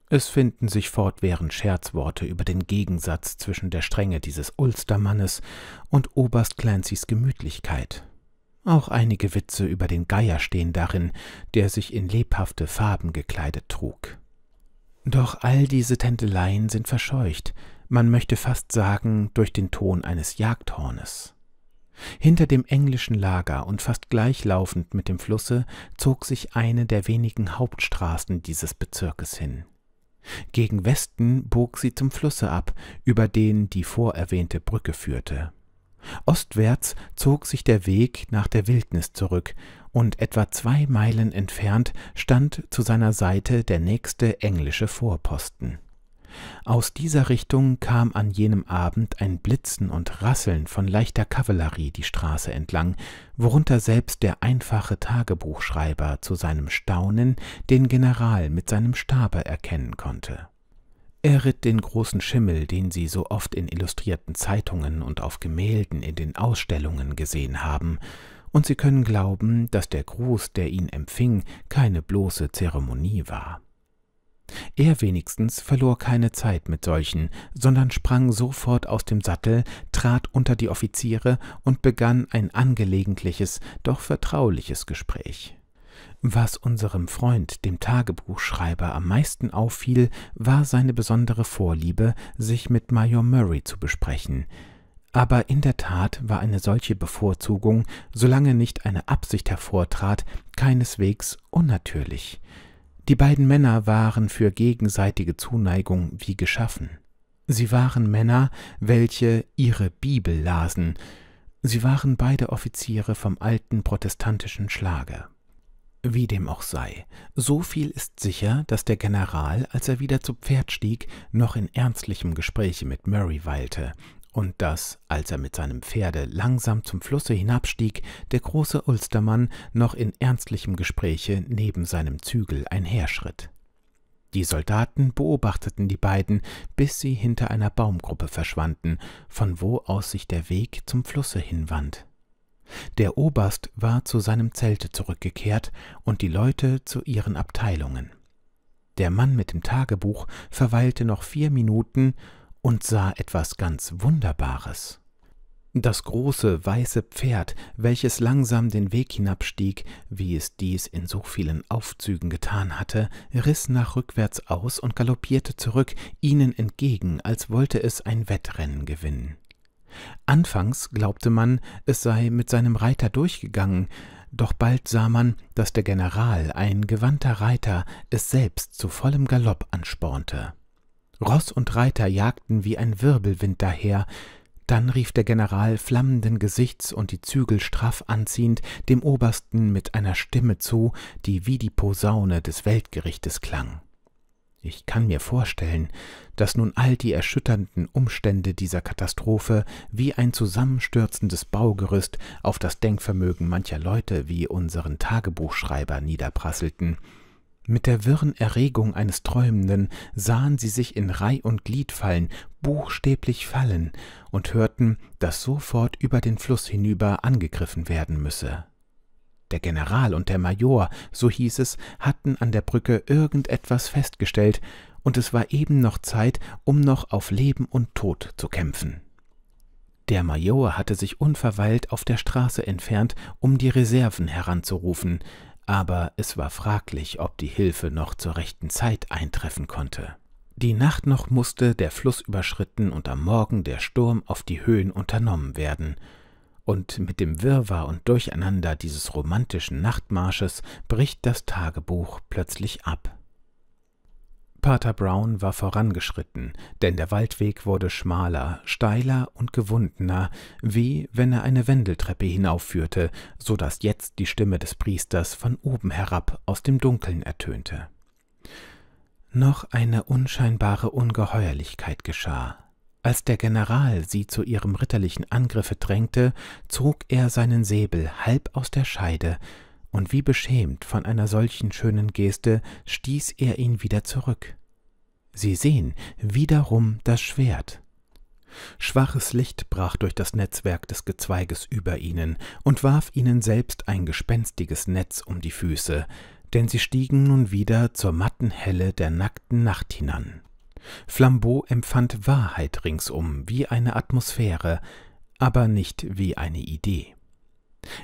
A: Es finden sich fortwährend Scherzworte über den Gegensatz zwischen der Strenge dieses Ulstermannes und Oberst Clancys Gemütlichkeit. Auch einige Witze über den Geier stehen darin, der sich in lebhafte Farben gekleidet trug. Doch all diese Tändeleien sind verscheucht, man möchte fast sagen durch den Ton eines Jagdhornes. Hinter dem englischen Lager und fast gleichlaufend mit dem Flusse zog sich eine der wenigen Hauptstraßen dieses Bezirkes hin. Gegen Westen bog sie zum Flusse ab, über den die vorerwähnte Brücke führte. Ostwärts zog sich der Weg nach der Wildnis zurück, und etwa zwei Meilen entfernt stand zu seiner Seite der nächste englische Vorposten. Aus dieser Richtung kam an jenem Abend ein Blitzen und Rasseln von leichter Kavallerie die Straße entlang, worunter selbst der einfache Tagebuchschreiber zu seinem Staunen den General mit seinem Stabe erkennen konnte. Er ritt den großen Schimmel, den sie so oft in illustrierten Zeitungen und auf Gemälden in den Ausstellungen gesehen haben, und sie können glauben, dass der Gruß, der ihn empfing, keine bloße Zeremonie war. Er wenigstens verlor keine Zeit mit solchen, sondern sprang sofort aus dem Sattel, trat unter die Offiziere und begann ein angelegentliches, doch vertrauliches Gespräch. Was unserem Freund, dem Tagebuchschreiber, am meisten auffiel, war seine besondere Vorliebe, sich mit Major Murray zu besprechen. Aber in der Tat war eine solche Bevorzugung, solange nicht eine Absicht hervortrat, keineswegs unnatürlich. Die beiden Männer waren für gegenseitige Zuneigung wie geschaffen. Sie waren Männer, welche ihre Bibel lasen. Sie waren beide Offiziere vom alten protestantischen Schlage. Wie dem auch sei, so viel ist sicher, dass der General, als er wieder zu Pferd stieg, noch in ernstlichem Gespräche mit Murray weilte, und dass, als er mit seinem Pferde langsam zum Flusse hinabstieg, der große Ulstermann noch in ernstlichem Gespräche neben seinem Zügel einherschritt. Die Soldaten beobachteten die beiden, bis sie hinter einer Baumgruppe verschwanden, von wo aus sich der Weg zum Flusse hinwand. Der Oberst war zu seinem Zelte zurückgekehrt und die Leute zu ihren Abteilungen. Der Mann mit dem Tagebuch verweilte noch vier Minuten und sah etwas ganz Wunderbares. Das große weiße Pferd, welches langsam den Weg hinabstieg, wie es dies in so vielen Aufzügen getan hatte, riß nach rückwärts aus und galoppierte zurück ihnen entgegen, als wollte es ein Wettrennen gewinnen. Anfangs glaubte man, es sei mit seinem Reiter durchgegangen, doch bald sah man, dass der General, ein gewandter Reiter, es selbst zu vollem Galopp anspornte. Ross und Reiter jagten wie ein Wirbelwind daher. Dann rief der General flammenden Gesichts und die Zügel straff anziehend dem Obersten mit einer Stimme zu, die wie die Posaune des Weltgerichtes klang. Ich kann mir vorstellen, dass nun all die erschütternden Umstände dieser Katastrophe wie ein zusammenstürzendes Baugerüst auf das Denkvermögen mancher Leute wie unseren Tagebuchschreiber niederprasselten – mit der wirren Erregung eines Träumenden sahen sie sich in Reih und Glied fallen, buchstäblich fallen, und hörten, daß sofort über den Fluss hinüber angegriffen werden müsse. Der General und der Major, so hieß es, hatten an der Brücke irgendetwas festgestellt, und es war eben noch Zeit, um noch auf Leben und Tod zu kämpfen. Der Major hatte sich unverweilt auf der Straße entfernt, um die Reserven heranzurufen, aber es war fraglich, ob die Hilfe noch zur rechten Zeit eintreffen konnte. Die Nacht noch musste der Fluss überschritten und am Morgen der Sturm auf die Höhen unternommen werden, und mit dem Wirrwarr und Durcheinander dieses romantischen Nachtmarsches bricht das Tagebuch plötzlich ab. Pater Brown war vorangeschritten, denn der Waldweg wurde schmaler, steiler und gewundener, wie wenn er eine Wendeltreppe hinaufführte, so daß jetzt die Stimme des Priesters von oben herab aus dem Dunkeln ertönte. Noch eine unscheinbare Ungeheuerlichkeit geschah. Als der General sie zu ihrem ritterlichen Angriffe drängte, zog er seinen Säbel halb aus der Scheide, und wie beschämt von einer solchen schönen Geste stieß er ihn wieder zurück. Sie sehen, wiederum das Schwert. Schwaches Licht brach durch das Netzwerk des Gezweiges über ihnen und warf ihnen selbst ein gespenstiges Netz um die Füße, denn sie stiegen nun wieder zur matten Helle der nackten Nacht hinan. Flambeau empfand Wahrheit ringsum wie eine Atmosphäre, aber nicht wie eine Idee.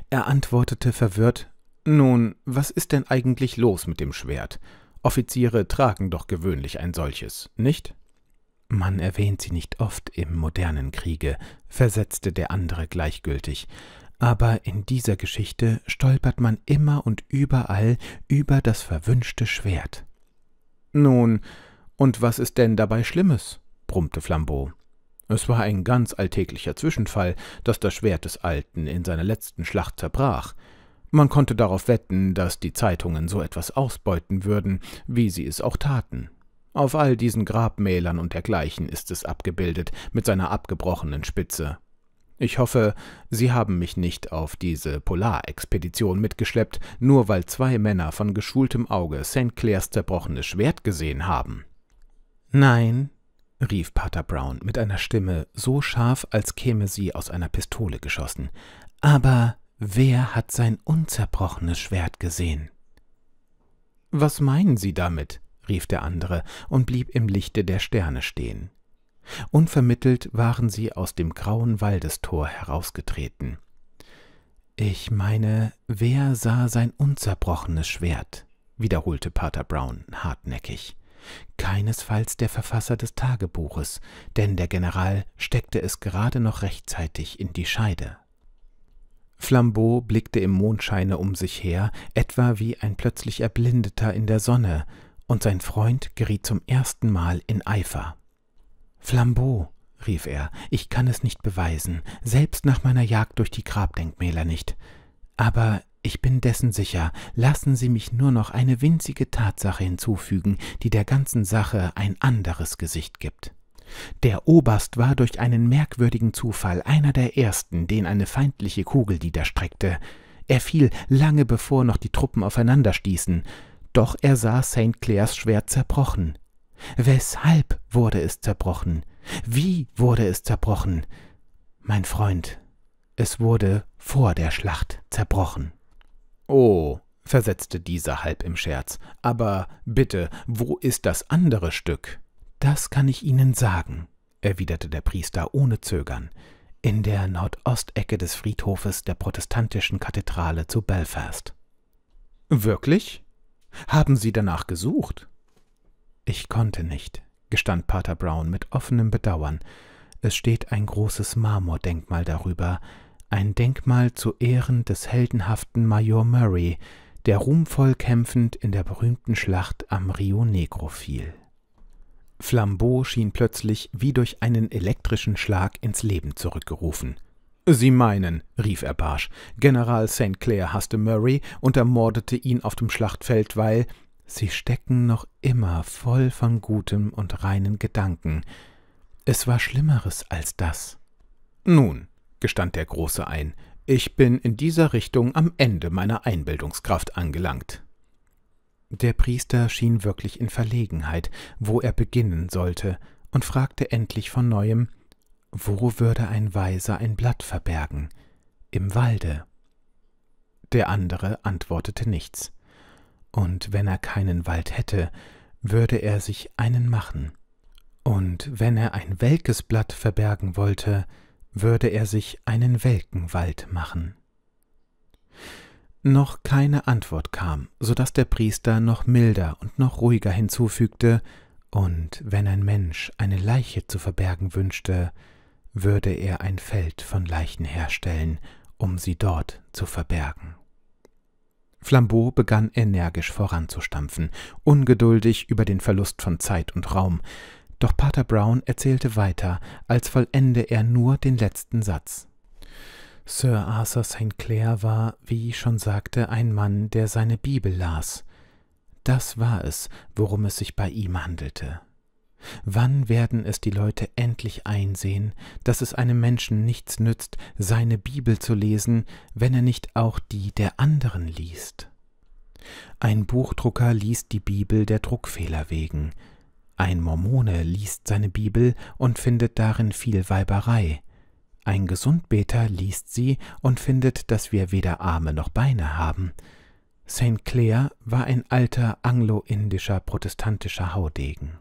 A: Er antwortete verwirrt nun, was ist denn eigentlich los mit dem Schwert? Offiziere tragen doch gewöhnlich ein solches, nicht? Man erwähnt sie nicht oft im modernen Kriege, versetzte der andere gleichgültig, aber in dieser Geschichte stolpert man immer und überall über das verwünschte Schwert. Nun, und was ist denn dabei Schlimmes? brummte Flambeau. Es war ein ganz alltäglicher Zwischenfall, dass das Schwert des Alten in seiner letzten Schlacht zerbrach. Man konnte darauf wetten, dass die Zeitungen so etwas ausbeuten würden, wie sie es auch taten. Auf all diesen Grabmälern und dergleichen ist es abgebildet, mit seiner abgebrochenen Spitze. Ich hoffe, Sie haben mich nicht auf diese Polarexpedition mitgeschleppt, nur weil zwei Männer von geschultem Auge St. Clairs zerbrochenes Schwert gesehen haben. Nein, rief Pater Brown mit einer Stimme so scharf, als käme sie aus einer Pistole geschossen. Aber Wer hat sein unzerbrochenes Schwert gesehen? Was meinen Sie damit? rief der andere und blieb im Lichte der Sterne stehen. Unvermittelt waren sie aus dem grauen Waldestor herausgetreten. Ich meine, wer sah sein unzerbrochenes Schwert? wiederholte Pater Brown hartnäckig. Keinesfalls der Verfasser des Tagebuches, denn der General steckte es gerade noch rechtzeitig in die Scheide. Flambeau blickte im Mondscheine um sich her, etwa wie ein plötzlich Erblindeter in der Sonne, und sein Freund geriet zum ersten Mal in Eifer. Flambeau, rief er, ich kann es nicht beweisen, selbst nach meiner Jagd durch die Grabdenkmäler nicht. Aber ich bin dessen sicher, lassen Sie mich nur noch eine winzige Tatsache hinzufügen, die der ganzen Sache ein anderes Gesicht gibt. Der Oberst war durch einen merkwürdigen Zufall einer der ersten, den eine feindliche Kugel niederstreckte. Er fiel lange bevor noch die Truppen aufeinanderstießen, doch er sah St. Clairs Schwert zerbrochen. Weshalb wurde es zerbrochen? Wie wurde es zerbrochen? Mein Freund, es wurde vor der Schlacht zerbrochen. Oh, versetzte dieser halb im Scherz, aber bitte, wo ist das andere Stück? Das kann ich Ihnen sagen, erwiderte der Priester ohne Zögern, in der Nordostecke des Friedhofes der protestantischen Kathedrale zu Belfast. Wirklich? Haben Sie danach gesucht? Ich konnte nicht, gestand Pater Brown mit offenem Bedauern. Es steht ein großes Marmordenkmal darüber, ein Denkmal zu Ehren des heldenhaften Major Murray, der ruhmvoll kämpfend in der berühmten Schlacht am Rio Negro fiel. Flambeau schien plötzlich wie durch einen elektrischen Schlag ins Leben zurückgerufen. Sie meinen, rief er barsch, General St. Clair hasste Murray und ermordete ihn auf dem Schlachtfeld, weil Sie stecken noch immer voll von gutem und reinen Gedanken. Es war Schlimmeres als das. Nun, gestand der Große ein, ich bin in dieser Richtung am Ende meiner Einbildungskraft angelangt. Der Priester schien wirklich in Verlegenheit, wo er beginnen sollte, und fragte endlich von neuem Wo würde ein Weiser ein Blatt verbergen? Im Walde. Der andere antwortete nichts. Und wenn er keinen Wald hätte, würde er sich einen machen. Und wenn er ein welkes Blatt verbergen wollte, würde er sich einen welken Wald machen. Noch keine Antwort kam, so daß der Priester noch milder und noch ruhiger hinzufügte, und wenn ein Mensch eine Leiche zu verbergen wünschte, würde er ein Feld von Leichen herstellen, um sie dort zu verbergen. Flambeau begann energisch voranzustampfen, ungeduldig über den Verlust von Zeit und Raum, doch Pater Brown erzählte weiter, als vollende er nur den letzten Satz. Sir Arthur St. Clair war, wie ich schon sagte, ein Mann, der seine Bibel las. Das war es, worum es sich bei ihm handelte. Wann werden es die Leute endlich einsehen, dass es einem Menschen nichts nützt, seine Bibel zu lesen, wenn er nicht auch die der anderen liest? Ein Buchdrucker liest die Bibel der Druckfehler wegen. Ein Mormone liest seine Bibel und findet darin viel Weiberei. Ein Gesundbeter liest sie und findet, dass wir weder Arme noch Beine haben. St. Clair war ein alter anglo-indischer protestantischer Haudegen.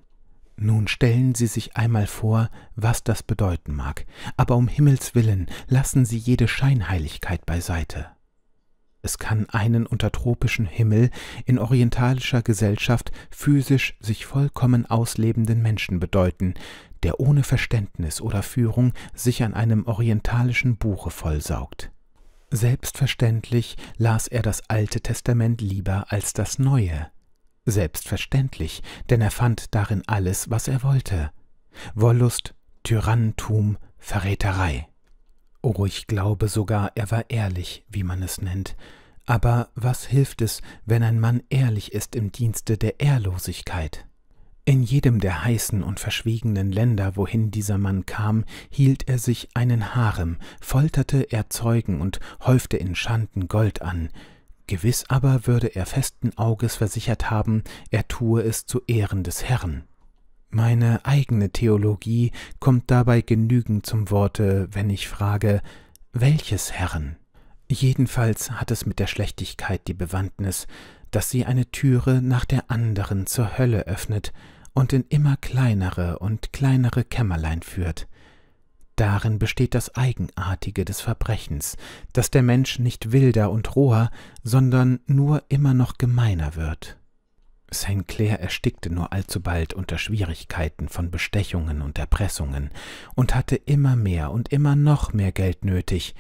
A: Nun stellen Sie sich einmal vor, was das bedeuten mag, aber um Himmels willen lassen Sie jede Scheinheiligkeit beiseite. Es kann einen unter tropischem Himmel in orientalischer Gesellschaft physisch sich vollkommen auslebenden Menschen bedeuten, der ohne Verständnis oder Führung sich an einem orientalischen Buche vollsaugt. Selbstverständlich las er das Alte Testament lieber als das Neue. Selbstverständlich, denn er fand darin alles, was er wollte. Wollust, Tyrannentum, Verräterei. Oh, ich glaube sogar, er war ehrlich, wie man es nennt. Aber was hilft es, wenn ein Mann ehrlich ist im Dienste der Ehrlosigkeit? In jedem der heißen und verschwiegenen Länder, wohin dieser Mann kam, hielt er sich einen Harem, folterte er Zeugen und häufte in Schanden Gold an. Gewiß aber würde er festen Auges versichert haben, er tue es zu Ehren des Herrn. Meine eigene Theologie kommt dabei genügend zum Worte, wenn ich frage, welches Herrn? Jedenfalls hat es mit der Schlechtigkeit die Bewandtnis, dass sie eine Türe nach der anderen zur Hölle öffnet und in immer kleinere und kleinere Kämmerlein führt. Darin besteht das Eigenartige des Verbrechens, dass der Mensch nicht wilder und roher, sondern nur immer noch gemeiner wird. St. Clair erstickte nur allzu bald unter Schwierigkeiten von Bestechungen und Erpressungen und hatte immer mehr und immer noch mehr Geld nötig,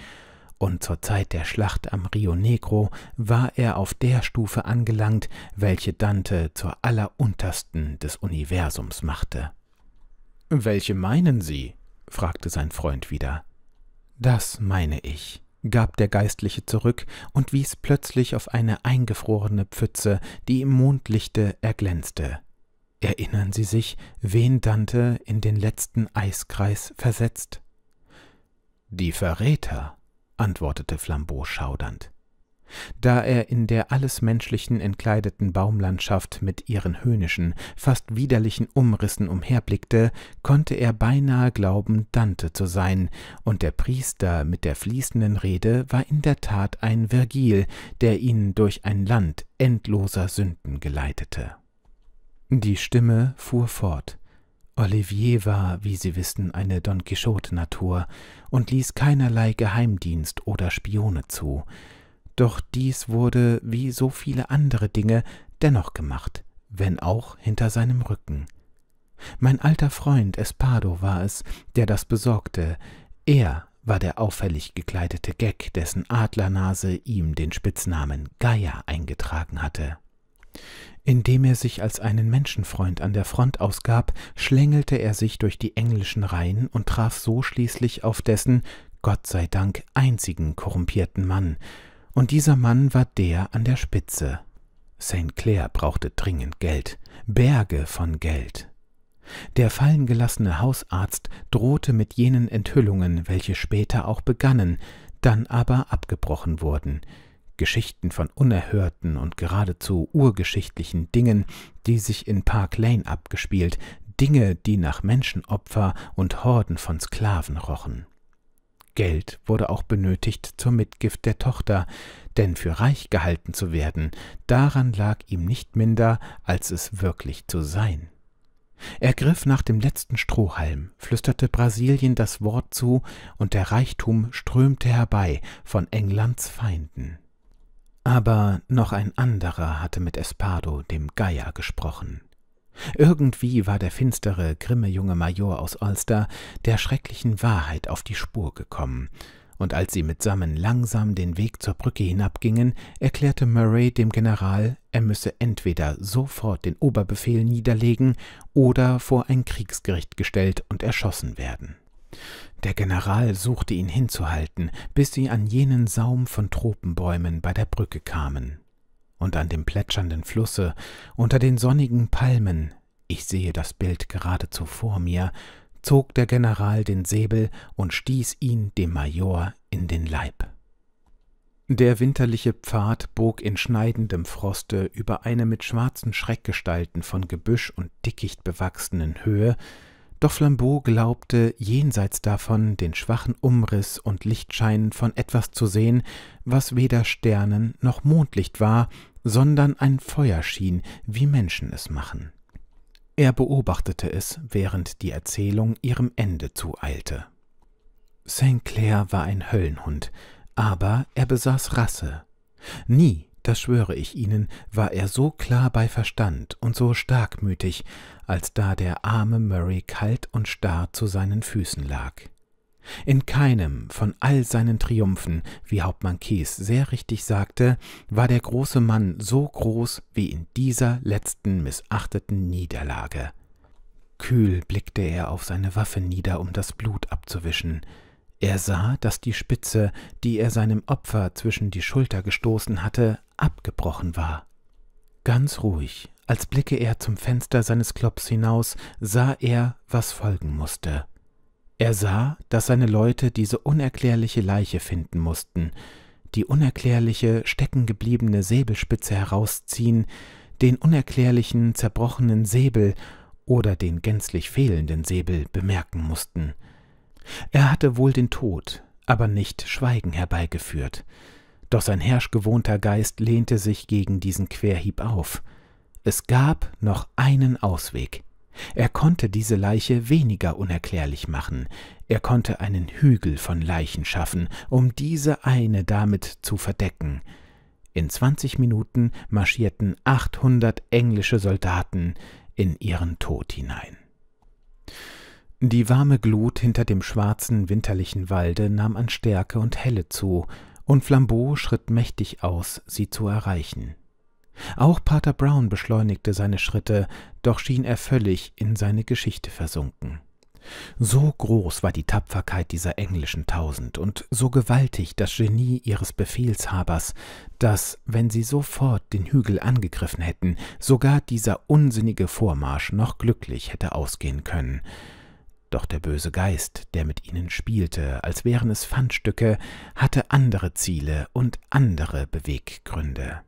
A: und zur Zeit der Schlacht am Rio Negro war er auf der Stufe angelangt, welche Dante zur alleruntersten des Universums machte. Welche meinen Sie? fragte sein Freund wieder. Das meine ich, gab der Geistliche zurück und wies plötzlich auf eine eingefrorene Pfütze, die im Mondlichte erglänzte. Erinnern Sie sich, wen Dante in den letzten Eiskreis versetzt? Die Verräter, antwortete Flambeau schaudernd. Da er in der alles Menschlichen entkleideten Baumlandschaft mit ihren höhnischen, fast widerlichen Umrissen umherblickte, konnte er beinahe glauben, Dante zu sein, und der Priester mit der fließenden Rede war in der Tat ein Virgil, der ihn durch ein Land endloser Sünden geleitete. Die Stimme fuhr fort. Olivier war, wie Sie wissen, eine Don Quixote-Natur und ließ keinerlei Geheimdienst oder Spione zu. Doch dies wurde, wie so viele andere Dinge, dennoch gemacht, wenn auch hinter seinem Rücken. Mein alter Freund Espado war es, der das besorgte. Er war der auffällig gekleidete Geck, dessen Adlernase ihm den Spitznamen Geier eingetragen hatte. Indem er sich als einen Menschenfreund an der Front ausgab, schlängelte er sich durch die englischen Reihen und traf so schließlich auf dessen, Gott sei Dank, einzigen korrumpierten Mann. Und dieser Mann war der an der Spitze. St. Clair brauchte dringend Geld, Berge von Geld. Der fallengelassene Hausarzt drohte mit jenen Enthüllungen, welche später auch begannen, dann aber abgebrochen wurden. Geschichten von unerhörten und geradezu urgeschichtlichen Dingen, die sich in Park Lane abgespielt, Dinge, die nach Menschenopfer und Horden von Sklaven rochen. Geld wurde auch benötigt zur Mitgift der Tochter, denn für reich gehalten zu werden, daran lag ihm nicht minder, als es wirklich zu sein. Er griff nach dem letzten Strohhalm, flüsterte Brasilien das Wort zu, und der Reichtum strömte herbei von Englands Feinden. Aber noch ein anderer hatte mit Espardo, dem Geier, gesprochen. Irgendwie war der finstere, grimme junge Major aus Ulster der schrecklichen Wahrheit auf die Spur gekommen, und als sie mitsammen langsam den Weg zur Brücke hinabgingen, erklärte Murray dem General, er müsse entweder sofort den Oberbefehl niederlegen oder vor ein Kriegsgericht gestellt und erschossen werden. Der General suchte ihn hinzuhalten, bis sie an jenen Saum von Tropenbäumen bei der Brücke kamen. Und an dem plätschernden Flusse, unter den sonnigen Palmen, ich sehe das Bild geradezu vor mir, zog der General den Säbel und stieß ihn dem Major in den Leib. Der winterliche Pfad bog in schneidendem Froste über eine mit schwarzen Schreckgestalten von Gebüsch und Dickicht bewachsenen Höhe, doch Flambeau glaubte, jenseits davon den schwachen Umriss und Lichtschein von etwas zu sehen, was weder Sternen noch Mondlicht war, sondern ein Feuer schien, wie Menschen es machen. Er beobachtete es, während die Erzählung ihrem Ende zueilte. St. Clair war ein Höllenhund, aber er besaß Rasse. Nie das schwöre ich Ihnen, war er so klar bei Verstand und so starkmütig, als da der arme Murray kalt und starr zu seinen Füßen lag. In keinem von all seinen Triumphen, wie Hauptmann Kees sehr richtig sagte, war der große Mann so groß wie in dieser letzten missachteten Niederlage. Kühl blickte er auf seine Waffe nieder, um das Blut abzuwischen, er sah, dass die Spitze, die er seinem Opfer zwischen die Schulter gestoßen hatte, abgebrochen war. Ganz ruhig, als blicke er zum Fenster seines Klops hinaus, sah er, was folgen musste. Er sah, dass seine Leute diese unerklärliche Leiche finden mussten, die unerklärliche, steckengebliebene Säbelspitze herausziehen, den unerklärlichen, zerbrochenen Säbel oder den gänzlich fehlenden Säbel bemerken mussten – er hatte wohl den Tod, aber nicht Schweigen herbeigeführt. Doch sein herrschgewohnter Geist lehnte sich gegen diesen Querhieb auf. Es gab noch einen Ausweg. Er konnte diese Leiche weniger unerklärlich machen. Er konnte einen Hügel von Leichen schaffen, um diese eine damit zu verdecken. In zwanzig Minuten marschierten achthundert englische Soldaten in ihren Tod hinein. Die warme Glut hinter dem schwarzen winterlichen Walde nahm an Stärke und Helle zu, und Flambeau schritt mächtig aus, sie zu erreichen. Auch Pater Brown beschleunigte seine Schritte, doch schien er völlig in seine Geschichte versunken. So groß war die Tapferkeit dieser englischen Tausend und so gewaltig das Genie ihres Befehlshabers, dass, wenn sie sofort den Hügel angegriffen hätten, sogar dieser unsinnige Vormarsch noch glücklich hätte ausgehen können. Doch der böse Geist, der mit ihnen spielte, als wären es Pfandstücke, hatte andere Ziele und andere Beweggründe.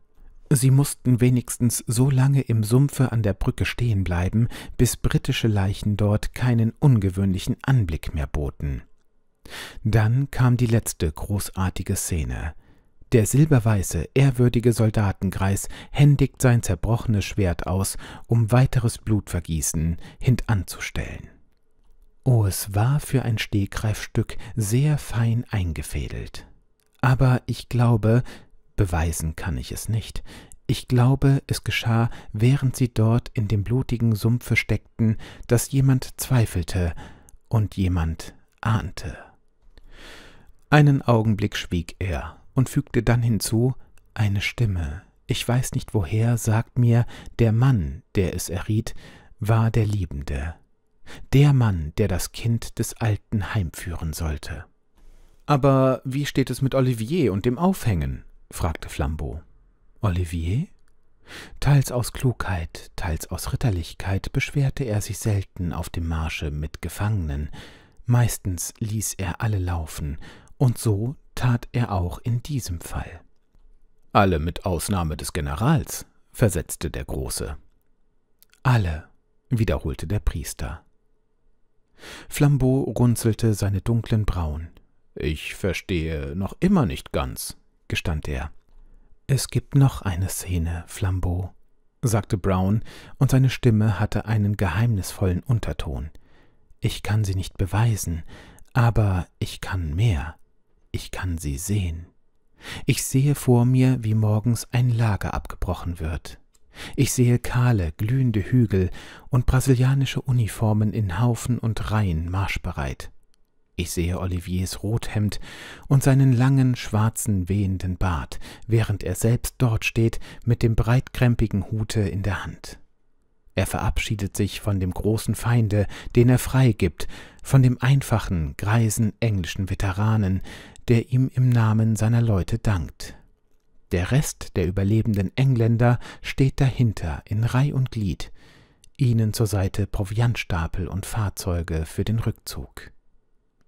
A: Sie mussten wenigstens so lange im Sumpfe an der Brücke stehen bleiben, bis britische Leichen dort keinen ungewöhnlichen Anblick mehr boten. Dann kam die letzte großartige Szene. Der silberweiße, ehrwürdige Soldatenkreis händigt sein zerbrochenes Schwert aus, um weiteres Blutvergießen hintanzustellen. Oh, es war für ein Stegreifstück sehr fein eingefädelt. Aber ich glaube, beweisen kann ich es nicht, ich glaube, es geschah, während sie dort in dem blutigen Sumpfe steckten, dass jemand zweifelte und jemand ahnte. Einen Augenblick schwieg er und fügte dann hinzu eine Stimme, ich weiß nicht woher, sagt mir, der Mann, der es erriet, war der Liebende der Mann, der das Kind des Alten heimführen sollte. Aber wie steht es mit Olivier und dem Aufhängen? fragte Flambeau. Olivier? Teils aus Klugheit, teils aus Ritterlichkeit beschwerte er sich selten auf dem Marsche mit Gefangenen, meistens ließ er alle laufen, und so tat er auch in diesem Fall. Alle mit Ausnahme des Generals, versetzte der Große. Alle, wiederholte der Priester. Flambeau runzelte seine dunklen Brauen. Ich verstehe noch immer nicht ganz, gestand er. Es gibt noch eine Szene, Flambeau, sagte Brown, und seine Stimme hatte einen geheimnisvollen Unterton. Ich kann sie nicht beweisen, aber ich kann mehr. Ich kann sie sehen. Ich sehe vor mir, wie morgens ein Lager abgebrochen wird, ich sehe kahle, glühende Hügel und brasilianische Uniformen in Haufen und Reihen marschbereit. Ich sehe Oliviers Rothemd und seinen langen, schwarzen, wehenden Bart, während er selbst dort steht mit dem breitkrempigen Hute in der Hand. Er verabschiedet sich von dem großen Feinde, den er freigibt, von dem einfachen, greisen englischen Veteranen, der ihm im Namen seiner Leute dankt. Der Rest der überlebenden Engländer steht dahinter in Reih und Glied, ihnen zur Seite Proviantstapel und Fahrzeuge für den Rückzug.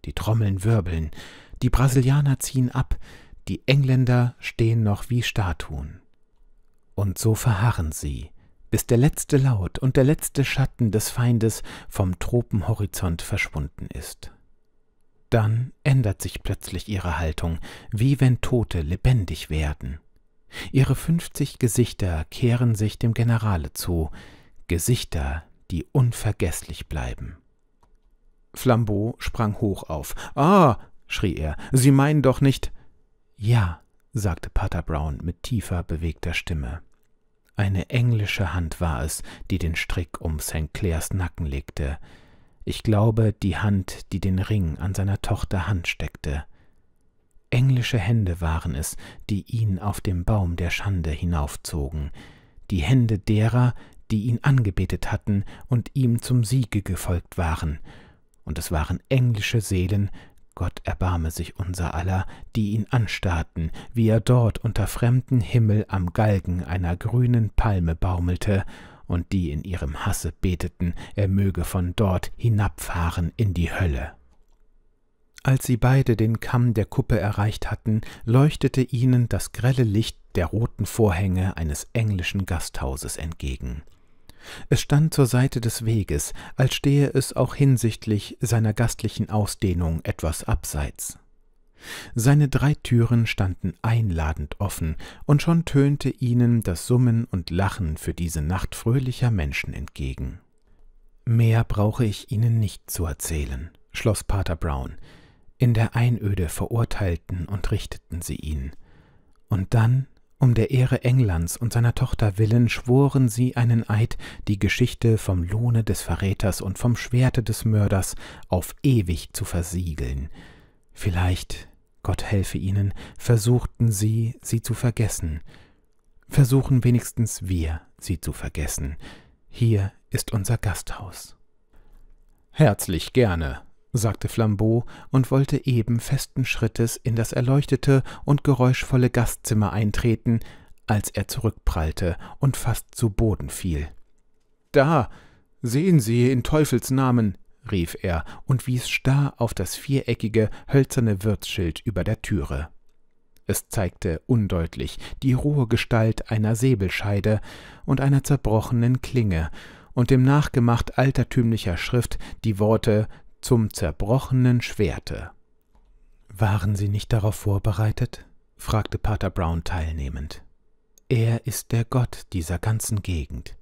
A: Die Trommeln wirbeln, die Brasilianer ziehen ab, die Engländer stehen noch wie Statuen. Und so verharren sie, bis der letzte Laut und der letzte Schatten des Feindes vom Tropenhorizont verschwunden ist. Dann ändert sich plötzlich ihre Haltung, wie wenn Tote lebendig werden. Ihre fünfzig Gesichter kehren sich dem Generale zu, Gesichter, die unvergesslich bleiben. Flambeau sprang hoch auf. Ah, schrie er, Sie meinen doch nicht. Ja, sagte Pater Brown mit tiefer, bewegter Stimme. Eine englische Hand war es, die den Strick um St. Clairs Nacken legte. Ich glaube, die Hand, die den Ring an seiner Tochter Hand steckte. Englische Hände waren es, die ihn auf dem Baum der Schande hinaufzogen, die Hände derer, die ihn angebetet hatten und ihm zum Siege gefolgt waren, und es waren englische Seelen, Gott erbarme sich unser aller, die ihn anstarrten, wie er dort unter fremdem Himmel am Galgen einer grünen Palme baumelte, und die in ihrem Hasse beteten, er möge von dort hinabfahren in die Hölle. Als sie beide den Kamm der Kuppe erreicht hatten, leuchtete ihnen das grelle Licht der roten Vorhänge eines englischen Gasthauses entgegen. Es stand zur Seite des Weges, als stehe es auch hinsichtlich seiner gastlichen Ausdehnung etwas abseits. Seine drei Türen standen einladend offen, und schon tönte ihnen das Summen und Lachen für diese Nacht fröhlicher Menschen entgegen. Mehr brauche ich Ihnen nicht zu erzählen, schloss Pater Brown, in der Einöde verurteilten und richteten sie ihn. Und dann, um der Ehre Englands und seiner Tochter willen, schworen sie einen Eid, die Geschichte vom Lohne des Verräters und vom Schwerte des Mörders auf ewig zu versiegeln. Vielleicht, Gott helfe ihnen, versuchten sie, sie zu vergessen. Versuchen wenigstens wir, sie zu vergessen. Hier ist unser Gasthaus. Herzlich gerne, sagte Flambeau und wollte eben festen Schrittes in das erleuchtete und geräuschvolle Gastzimmer eintreten, als er zurückprallte und fast zu Boden fiel. Da, sehen Sie, in Teufels Namen, rief er und wies starr auf das viereckige, hölzerne Wirtsschild über der Türe. Es zeigte undeutlich die rohe Gestalt einer Säbelscheide und einer zerbrochenen Klinge und dem nachgemacht altertümlicher Schrift die Worte zum zerbrochenen Schwerte. Waren Sie nicht darauf vorbereitet? fragte Pater Brown teilnehmend. Er ist der Gott dieser ganzen Gegend.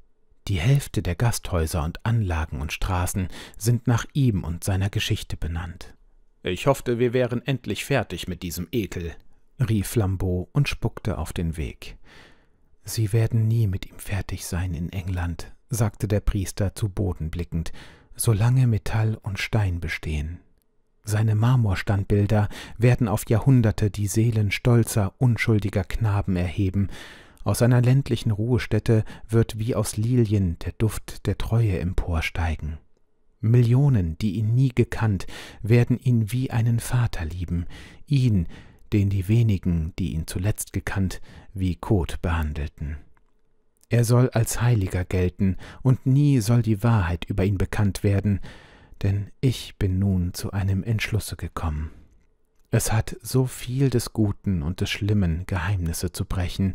A: Die Hälfte der Gasthäuser und Anlagen und Straßen sind nach ihm und seiner Geschichte benannt. Ich hoffte, wir wären endlich fertig mit diesem Ekel, rief Lambeau und spuckte auf den Weg. Sie werden nie mit ihm fertig sein in England, sagte der Priester zu Boden blickend solange Metall und Stein bestehen. Seine Marmorstandbilder werden auf Jahrhunderte die Seelen stolzer, unschuldiger Knaben erheben. Aus seiner ländlichen Ruhestätte wird wie aus Lilien der Duft der Treue emporsteigen. Millionen, die ihn nie gekannt, werden ihn wie einen Vater lieben, ihn, den die wenigen, die ihn zuletzt gekannt, wie Kot behandelten. Er soll als Heiliger gelten, und nie soll die Wahrheit über ihn bekannt werden, denn ich bin nun zu einem Entschlusse gekommen. Es hat so viel des Guten und des Schlimmen Geheimnisse zu brechen,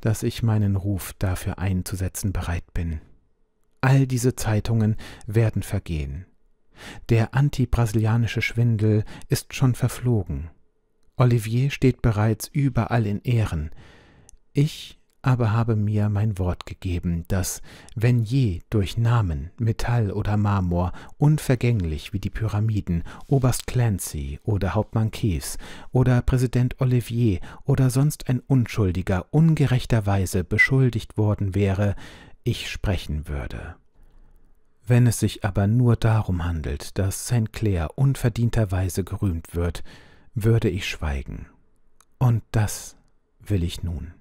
A: dass ich meinen Ruf dafür einzusetzen bereit bin. All diese Zeitungen werden vergehen. Der antibrasilianische Schwindel ist schon verflogen. Olivier steht bereits überall in Ehren. Ich aber habe mir mein Wort gegeben, dass, wenn je durch Namen, Metall oder Marmor, unvergänglich wie die Pyramiden, Oberst Clancy oder Hauptmann Keyes oder Präsident Olivier oder sonst ein Unschuldiger ungerechterweise beschuldigt worden wäre, ich sprechen würde. Wenn es sich aber nur darum handelt, dass St. Clair unverdienterweise gerühmt wird, würde ich schweigen. Und das will ich nun.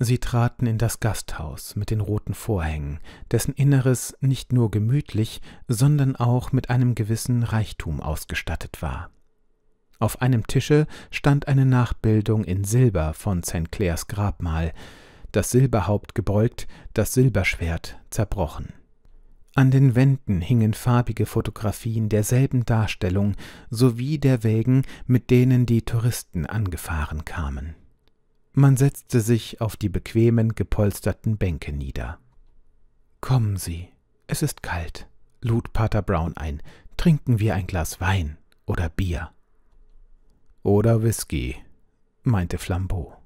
A: Sie traten in das Gasthaus mit den roten Vorhängen, dessen Inneres nicht nur gemütlich, sondern auch mit einem gewissen Reichtum ausgestattet war. Auf einem Tische stand eine Nachbildung in Silber von St. Clairs Grabmal, das Silberhaupt gebeugt, das Silberschwert zerbrochen. An den Wänden hingen farbige Fotografien derselben Darstellung sowie der Wägen, mit denen die Touristen angefahren kamen. Man setzte sich auf die bequemen, gepolsterten Bänke nieder. Kommen Sie, es ist kalt, lud Pater Brown ein. Trinken wir ein Glas Wein oder Bier. Oder Whisky, meinte Flambeau.